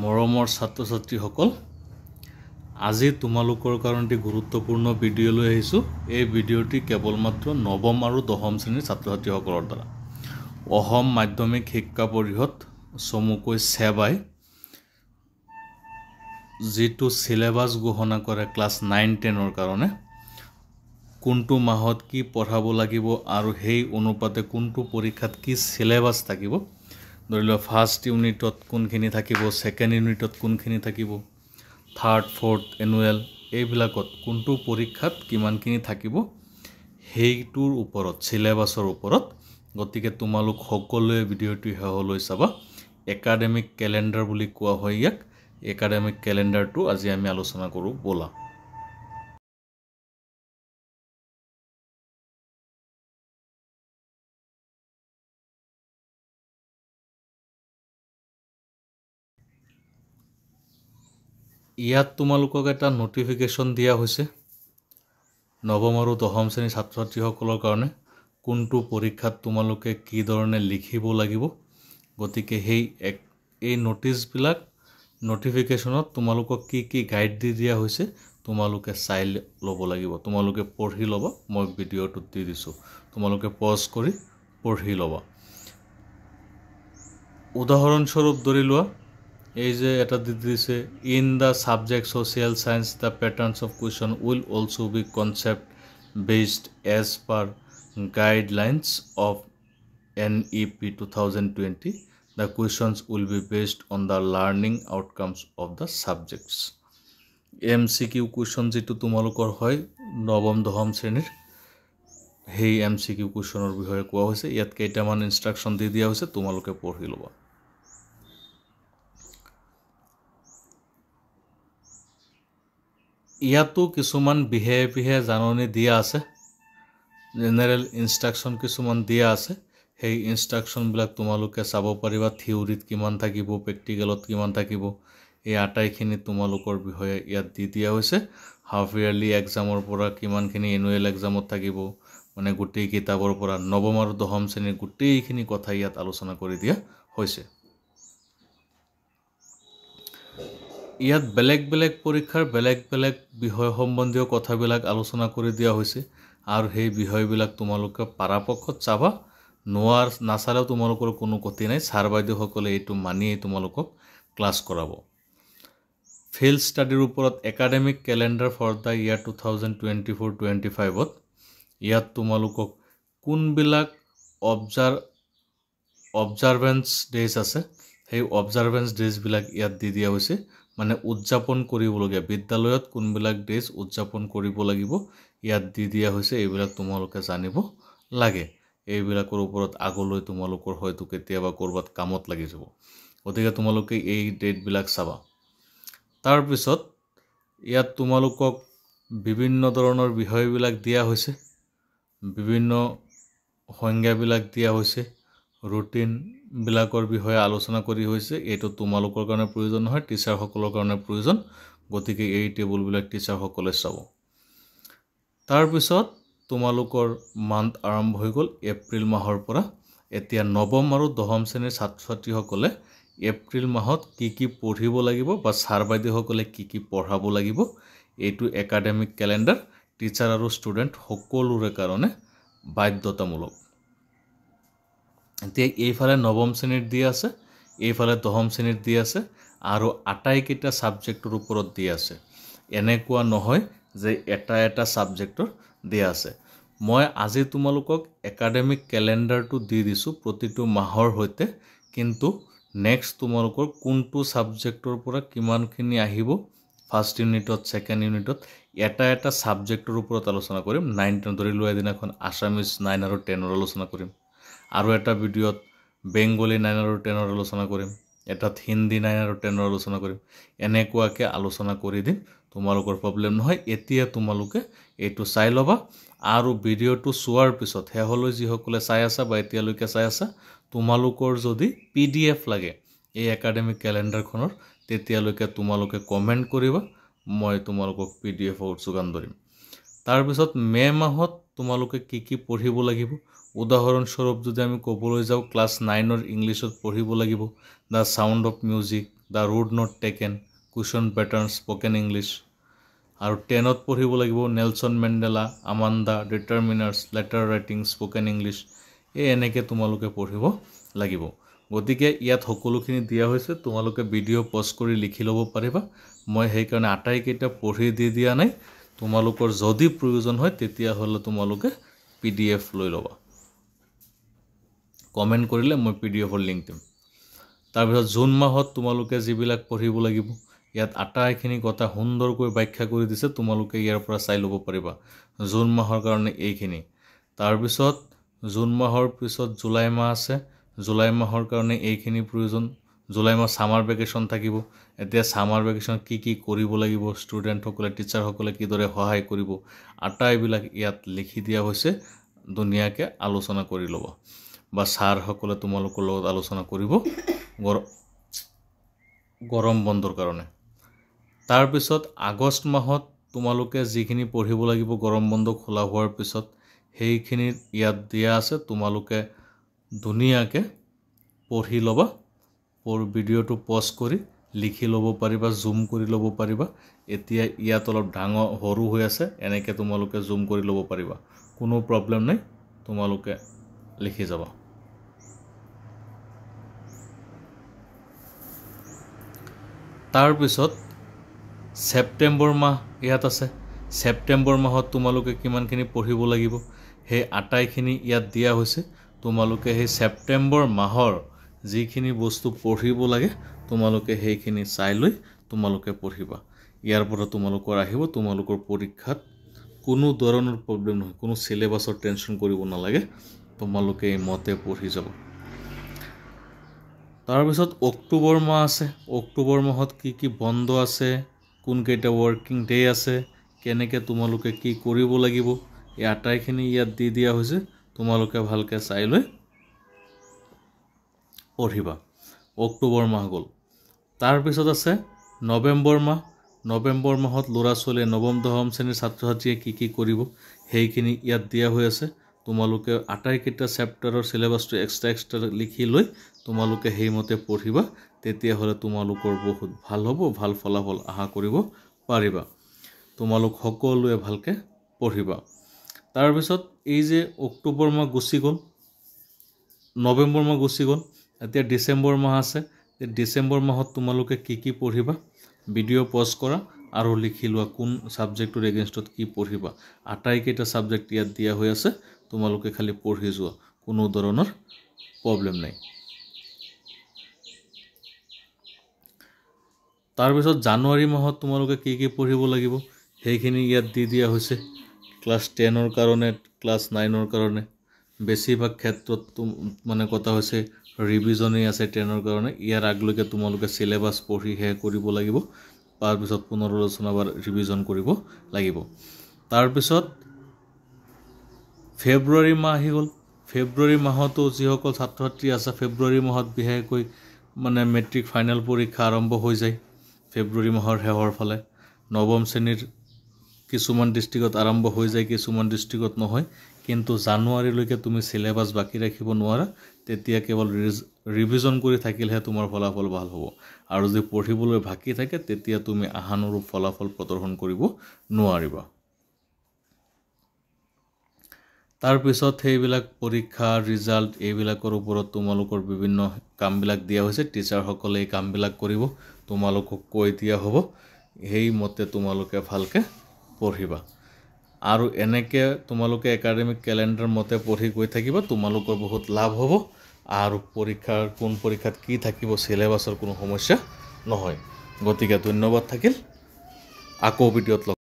মৰমৰ ছাত্ৰ ছাত্ৰীসকল আজি তোমালোকৰ কাৰণে এটি গুৰুত্বপূৰ্ণ লৈ আহিছোঁ এই ভিডিঅ'টি কেৱল মাত্ৰ নৱম আৰু দশম শ্ৰেণীৰ ছাত্ৰ ছাত্ৰীসকলৰ দ্বাৰা অসম মাধ্যমিক শিক্ষা পৰিষদ চমুকৈ ছেবাই যিটো চিলেবাছ ঘোষণা কৰে ক্লাছ নাইন টেনৰ কাৰণে কোনটো মাহত কি পঢ়াব লাগিব আৰু সেই অনুপাতে কোনটো পৰীক্ষাত কি চিলেবাছ থাকিব ধৰি লওক ফাৰ্ষ্ট ইউনিটত কোনখিনি থাকিব ছেকেণ্ড ইউনিটত কোনখিনি থাকিব থাৰ্ড ফ'ৰ্থ এনুৱেল এইবিলাকত কোনটো পৰীক্ষাত কিমানখিনি থাকিব সেইটোৰ ওপৰত চিলেবাছৰ ওপৰত গতিকে তোমালোক সকলোৱে ভিডিঅ'টো শেহলৈ চাবা একাডেমিক কেলেণ্ডাৰ বুলি কোৱা হয় ইয়াক একাডেমিক কেলেণ্ডাৰটো আজি আমি আলোচনা কৰোঁ ব'লা ইয়াত তোমালোকক এটা নটিফিকেশ্যন দিয়া হৈছে নৱম আৰু দশম শ্ৰেণীৰ ছাত্ৰ ছাত্ৰীসকলৰ কাৰণে কোনটো পৰীক্ষাত তোমালোকে কি ধৰণে লিখিব লাগিব গতিকে সেই এক এই নটিছবিলাক নটিফিকেশ্যনত তোমালোকক কি কি গাইড দি দিয়া হৈছে তোমালোকে চাই ল'ব লাগিব তোমালোকে পঢ়ি ল'বা মই ভিডিঅ'টোত দি দিছোঁ তোমালোকে পজ কৰি পঢ়ি ল'বা উদাহৰণস্বৰূপ ধৰি লোৱা এই যে এটা দিতে দিছে in the subject social science the patterns of question will also be concept based as per guidelines of NEP 2020, the questions will be based on the learning outcomes of the subjects M C Q question যিটো তোমালোকৰ হয় নৱম দশম শ্ৰেণীৰ সেই M C Q কুৱেশ্যনৰ বিষয়ে কোৱা হৈছে ইয়াত কেইটামান ইনষ্ট্ৰাকশ্যন দি দিয়া হৈছে তোমালোকে পঢ়ি ল'বা ইয়াতো কিছুমান বিহে বিহেভিহে জাননী দিয়া আছে জেনেৰেল ইনষ্ট্ৰাকশ্যন কিছুমান দিয়া আছে সেই ইনষ্ট্ৰাকশ্যনবিলাক তোমালোকে চাব পাৰিবা থিয়ৰিত কিমান থাকিব প্ৰেক্টিকেলত কিমান থাকিব এই আটাইখিনি তোমালোকৰ বিষয়ে ইয়াত দি দিয়া হৈছে হাফ ইয়াৰলি এক্সামৰ পৰা কিমানখিনি এনুৱেল এক্সামত থাকিব মানে গোটেই কিতাপৰ পৰা নৱম আৰু দশম শ্ৰেণীৰ গোটেইখিনি কথা ইয়াত আলোচনা কৰি দিয়া হৈছে ইয়াত বেলেগ বেলেগ পৰীক্ষাৰ বেলেগ বেলেগ বিষয় সম্বন্ধীয় কথাবিলাক আলোচনা কৰি দিয়া হৈছে আৰু সেই বিষয়বিলাক তোমালোকে পৰাপক্ষত চাবা নোৱাৰ নাচালেও তোমালোকৰ কোনো ক্ষতি নাই ছাৰ বাইদেউসকলে এইটো মানিয়েই তোমালোকক ক্লাছ কৰাব ফিল্ড ষ্টাডিৰ ওপৰত academic calendar for the year two thousand twenty four twenty ফাইভত ইয়াত তোমালোকক কোনবিলাক অবজাৰ অবজাৰ্ভেঞ্চ ডেজ আছে সেই অবজাৰভেঞ্চ ডেজবিলাক ইয়াত দি দিয়া হৈছে মানে উদযাপন কৰিবলগীয়া বিদ্যালয়ত কোনবিলাক ড্ৰেছ উদযাপন কৰিব লাগিব ইয়াত দি দিয়া হৈছে এইবিলাক তোমালোকে জানিব লাগে এইবিলাকৰ ওপৰত আগলৈ তোমালোকৰ হয়তো কেতিয়াবা ক'ৰবাত কামত লাগি যাব গতিকে তোমালোকে এই ডেটবিলাক চাবা তাৰপিছত ইয়াত তোমালোকক বিভিন্ন ধৰণৰ বিষয়বিলাক দিয়া হৈছে বিভিন্ন সংজ্ঞাবিলাক দিয়া হৈছে ৰুটিনবিলাকৰ বিষয়ে আলোচনা কৰি হৈছে এইটো তোমালোকৰ কাৰণে প্ৰয়োজন নহয় টিচাৰসকলৰ কাৰণে প্ৰয়োজন গতিকে এই টেবুলবিলাক টিচাৰসকলে চাব তাৰপিছত তোমালোকৰ মান্থ আৰম্ভ হৈ গ'ল এপ্ৰিল মাহৰ পৰা এতিয়া নৱম আৰু দহম শ্ৰেণীৰ ছাত্ৰ ছাত্ৰীসকলে এপ্ৰিল মাহত কি কি পঢ়িব লাগিব বা ছাৰ বাইদেউসকলে কি কি পঢ়াব লাগিব এইটো একাডেমিক কেলেণ্ডাৰ টিচাৰ আৰু ষ্টুডেণ্ট সকলোৰে কাৰণে বাধ্যতামূলক এতিয়া এইফালে নৱম শ্ৰেণীত দি আছে এইফালে দহম শ্ৰেণীত দি আছে আৰু আটাইকেইটা ছাবজেক্টৰ ওপৰত দি আছে এনেকুৱা নহয় যে এটা এটা ছাবজেক্টৰ দি আছে মই আজি তোমালোকক একাডেমিক কেলেণ্ডাৰটো দি দিছোঁ প্ৰতিটো মাহৰ সৈতে কিন্তু নেক্সট তোমালোকৰ কোনটো ছাবজেক্টৰ পৰা কিমানখিনি আহিব ফাৰ্ষ্ট ইউনিটত ছেকেণ্ড ইউনিটত এটা এটা ছাবজেক্টৰ ওপৰত আলোচনা কৰিম নাইন টেন ধৰি লোৱা এদিনাখন আছামিজ নাইন আৰু টেনৰ আলোচনা কৰিম আৰু এটা ভিডিঅ'ত বেংগলী নাইন আৰু টেনৰ আলোচনা কৰিম এটাত হিন্দী নাইন আৰু টেনৰ আলোচনা কৰিম এনেকুৱাকৈ আলোচনা কৰি দিম তোমালোকৰ প্ৰব্লেম নহয় এতিয়া তোমালোকে এইটো চাই ল'বা আৰু ভিডিঅ'টো চোৱাৰ পিছত শেহলৈ যিসকলে চাই আছা বা এতিয়ালৈকে চাই আছা তোমালোকৰ যদি পি ডি এফ লাগে এই একাডেমিক কেলেণ্ডাৰখনৰ তেতিয়ালৈকে তোমালোকে কমেণ্ট কৰিবা মই তোমালোকক পি ডি এফৰ যোগান ধৰিম তাৰপিছত মে' মাহত তোমালোকে কি কি পঢ়িব লাগিব উদাহৰণস্বৰূপ যদি আমি ক'বলৈ যাওঁ ক্লাছ নাইনৰ ইংলিছত পঢ়িব লাগিব the sound of music the road not taken question pattern spoken English আৰু টেনত পঢ়িব লাগিব Nelson Mandela Amanda determiners letter writing spoken English এই এনেকৈ তোমালোকে পঢ়িব লাগিব গতিকে ইয়াত সকলোখিনি দিয়া হৈছে তোমালোকে ভিডিঅ' পষ্ট কৰি লিখি ল'ব পাৰিবা মই সেইকাৰণে আটাইকেইটা পঢ়ি দি দিয়া নাই তোমালোকৰ যদি প্ৰয়োজন হয় তেতিয়াহ'লে তোমালোকে পি ডি এফ লৈ ল'বা কমেণ্ট কৰিলে মই পি ডি এফৰ লিংক দিম তাৰপিছত জুন মাহত তোমালোকে যিবিলাক পঢ়িব লাগিব ইয়াত আটাইখিনি কথা সুন্দৰকৈ ব্যাখ্যা কৰি দিছে তোমালোকে ইয়াৰ পৰা চাই ল'ব পাৰিবা জুন মাহৰ কাৰণে এইখিনি তাৰপিছত জুন মাহৰ পিছত জুলাই মাহ আছে জুলাই মাহৰ কাৰণে এইখিনি প্ৰয়োজন জুলাই মাহ ছামাৰ ভেকেশ্যন থাকিব এতিয়া ছামাৰ ভেকেশ্যন কি কি কৰিব লাগিব ষ্টুডেণ্টসকলে টিচাৰসকলে কিদৰে সহায় কৰিব আটাইবিলাক ইয়াত লিখি দিয়া হৈছে ধুনীয়াকৈ আলোচনা কৰি ল'ব বা ছাৰসকলে তোমালোকৰ লগত আলোচনা কৰিব গৰম বন্ধৰ কাৰণে তাৰপিছত আগষ্ট মাহত তোমালোকে যিখিনি পঢ়িব লাগিব গৰম বন্ধ খোলা হোৱাৰ পিছত সেইখিনি ইয়াত দিয়া আছে তোমালোকে ধুনীয়াকৈ পঢ়ি ল'বা ভিডিঅ'টো প'ষ্ট কৰি লিখি ল'ব পাৰিবা জুম কৰি ল'ব পাৰিবা এতিয়া ইয়াত অলপ ডাঙৰ সৰু হৈ আছে এনেকৈ তোমালোকে জুম কৰি ল'ব পাৰিবা কোনো প্ৰব্লেম নাই তোমালোকে লিখি যাবা তাৰপিছত ছেপ্টেম্বৰ মাহ ইয়াত আছে ছেপ্টেম্বৰ মাহত তোমালোকে কিমানখিনি পঢ়িব লাগিব সেই আটাইখিনি ইয়াত দিয়া হৈছে তোমালোকে সেই ছেপ্টেম্বৰ মাহৰ যিখিনি বস্তু পঢ়িব লাগে তোমালোকে সেইখিনি চাই লৈ তোমালোকে পঢ়িবা ইয়াৰ পৰা তোমালোকৰ আহিব তোমালোকৰ পৰীক্ষাত কোনো ধৰণৰ প্ৰব্লেম নহয় কোনো চিলেবাছৰ টেনশ্যন কৰিব নালাগে তোমালোকে এই মতে পঢ়ি যাব তাৰপিছত অক্টোবৰ মাহ আছে অক্টোবৰ মাহত কি কি বন্ধ আছে কোনকেইটা ৱৰ্কিং ডে আছে কেনেকৈ তোমালোকে কি কৰিব লাগিব এই আটাইখিনি ইয়াত দি দিয়া হৈছে তোমালোকে ভালকৈ চাই লৈ পঢ়িবা অক্টোবৰ মাহ গ'ল তাৰপিছত আছে নৱেম্বৰ মাহ নৱেম্বৰ মাহত ল'ৰা ছোৱালীয়ে নৱম দশম শ্ৰেণীৰ ছাত্ৰ ছাত্ৰীয়ে কি কি কৰিব সেইখিনি ইয়াত দিয়া হৈ আছে তোমালোকে আটাইকেইটা চেপ্টাৰৰ চিলেবাছটো এক্সট্ৰা এক্সট্ৰা লিখি লৈ তোমালোকে সেইমতে পঢ়িবা তেতিয়াহ'লে তোমালোকৰ বহুত ভাল হ'ব ভাল ফলাফল আশা কৰিব পাৰিবা তোমালোক সকলোৱে ভালকৈ পঢ়িবা তাৰপিছত এই যে অক্টোবৰ মাহ গুচি গ'ল নৱেম্বৰ মাহ গুচি গ'ল এতিয়া ডিচেম্বৰ মাহ আছে ডিচেম্বৰ মাহত তোমালোকে কি কি পঢ়িবা ভিডিঅ' পজ কৰা আৰু লিখি লোৱা কোন ছাবজেক্টটোৰ এগেইনষ্টত কি পঢ়িবা আটাইকেইটা ছাবজেক্ট ইয়াত দিয়া হৈ আছে তোমালোকে খালি পঢ়ি যোৱা কোনো ধৰণৰ প্ৰব্লেম নাই তাৰপিছত জানুৱাৰী মাহত তোমালোকে কি কি পঢ়িব লাগিব সেইখিনি ইয়াত দি দিয়া হৈছে ক্লাছ টেনৰ কাৰণে ক্লাছ নাইনৰ কাৰণে বেছিভাগ ক্ষেত্ৰত মানে কথা হৈছে ৰিভিজনেই আছে টেনৰ কাৰণে ইয়াৰ আগলৈকে তোমালোকে চিলেবাছ পঢ়ি সেয়া কৰিব লাগিব তাৰপিছত পুনৰ আলোচনা বা ৰিভিজন কৰিব লাগিব তাৰপিছত ফেব্ৰুৱাৰী মাহ আহি গ'ল ফেব্ৰুৱাৰী মাহতো যিসকল ছাত্ৰ ছাত্ৰী আছে ফেব্ৰুৱাৰী মাহত বিশেষকৈ মানে মেট্ৰিক ফাইনেল পৰীক্ষা আৰম্ভ হৈ যায় ফেব্ৰুৱাৰী মাহৰ শেষৰ ফালে নৱম শ্ৰেণীৰ কিছুমান ডিষ্ট্ৰিক্টত আৰম্ভ হৈ যায় কিছুমান ডিষ্ট্ৰিক্টত নহয় কিন্তু জানুৱাৰীলৈকে তুমি চিলেবাছ বাকী ৰাখিব নোৱাৰা তেতিয়া কেৱল ৰিজ ৰিভিজন কৰি থাকিলেহে তোমাৰ ফলাফল ভাল হ'ব আৰু যদি পঢ়িবলৈ বাকী থাকে তেতিয়া তুমি আহানুৰূপ ফলাফল প্ৰদৰ্শন কৰিব নোৱাৰিবা তাৰপিছত সেইবিলাক পৰীক্ষা ৰিজাল্ট এইবিলাকৰ ওপৰত তোমালোকৰ বিভিন্ন কামবিলাক দিয়া হৈছে টিচাৰসকলে এই কামবিলাক কৰিব তোমালোকক কৈ দিয়া হ'ব সেইমতে তোমালোকে ভালকৈ পঢ়িবা আৰু এনেকৈ তোমালোকে একাডেমিক কেলেণ্ডাৰ মতে পঢ়ি গৈ থাকিবা তোমালোকৰ বহুত লাভ হ'ব আৰু পৰীক্ষাৰ কোন পৰীক্ষাত কি থাকিব চিলেবাছৰ কোনো সমস্যা নহয় গতিকে ধন্যবাদ থাকিল আকৌ ভিডিঅ'ত লগ